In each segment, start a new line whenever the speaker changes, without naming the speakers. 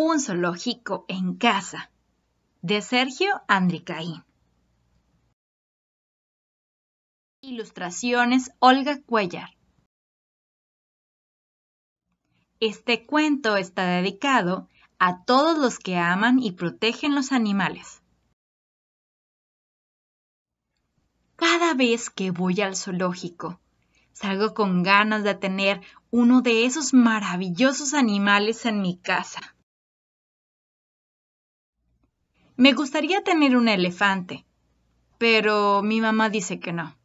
Un zoológico en casa de Sergio Andricaín. Ilustraciones Olga Cuellar. Este cuento está dedicado a todos los que aman y protegen los animales. Cada vez que voy al zoológico, salgo con ganas de tener uno de esos maravillosos animales en mi casa. Me gustaría tener un elefante, pero mi mamá dice que no.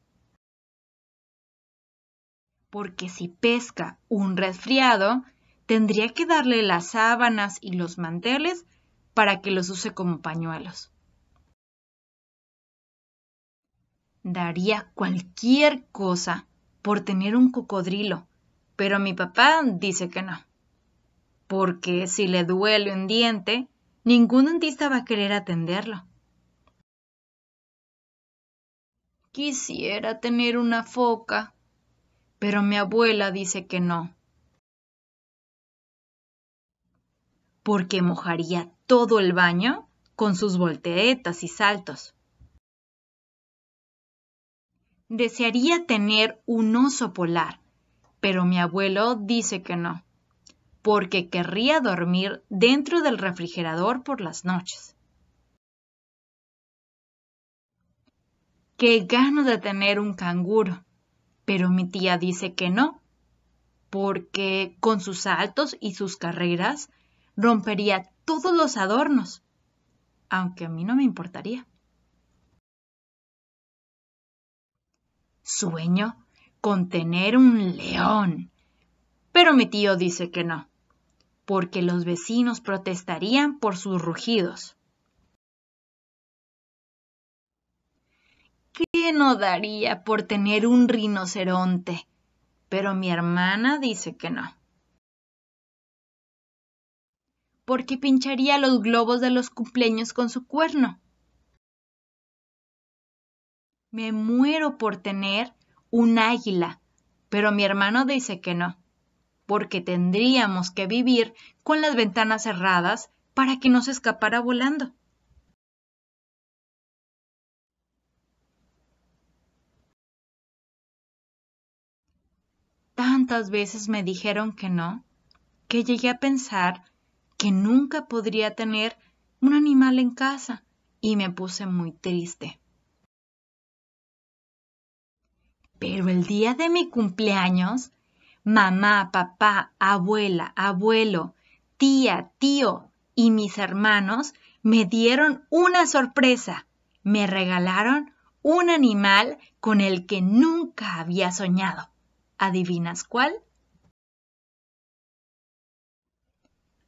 Porque si pesca un resfriado, tendría que darle las sábanas y los manteles para que los use como pañuelos. Daría cualquier cosa por tener un cocodrilo, pero mi papá dice que no. Porque si le duele un diente, ningún dentista va a querer atenderlo. Quisiera tener una foca, pero mi abuela dice que no. Porque mojaría todo el baño con sus volteetas y saltos. Desearía tener un oso polar, pero mi abuelo dice que no porque querría dormir dentro del refrigerador por las noches. Qué gano de tener un canguro, pero mi tía dice que no, porque con sus saltos y sus carreras rompería todos los adornos, aunque a mí no me importaría. Sueño con tener un león, pero mi tío dice que no porque los vecinos protestarían por sus rugidos. ¿Qué no daría por tener un rinoceronte? Pero mi hermana dice que no. Porque pincharía los globos de los cumpleaños con su cuerno. Me muero por tener un águila, pero mi hermano dice que no porque tendríamos que vivir con las ventanas cerradas para que no se escapara volando. Tantas veces me dijeron que no, que llegué a pensar que nunca podría tener un animal en casa y me puse muy triste. Pero el día de mi cumpleaños mamá, papá, abuela, abuelo, tía, tío y mis hermanos me dieron una sorpresa. Me regalaron un animal con el que nunca había soñado. ¿Adivinas cuál?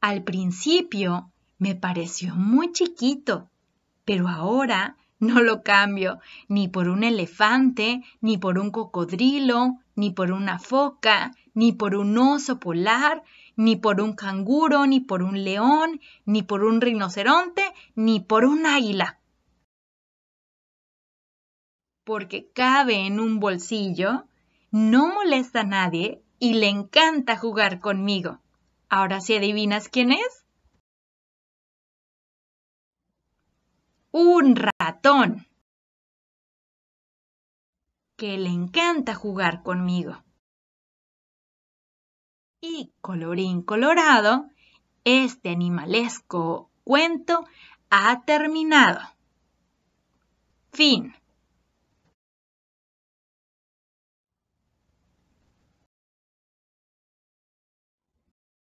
Al principio me pareció muy chiquito, pero ahora no lo cambio ni por un elefante, ni por un cocodrilo, ni por una foca, ni por un oso polar, ni por un canguro, ni por un león, ni por un rinoceronte, ni por un águila. Porque cabe en un bolsillo, no molesta a nadie y le encanta jugar conmigo. Ahora si ¿sí adivinas quién es. Un ratón que le encanta jugar conmigo. Y colorín colorado, este animalesco cuento ha terminado. Fin.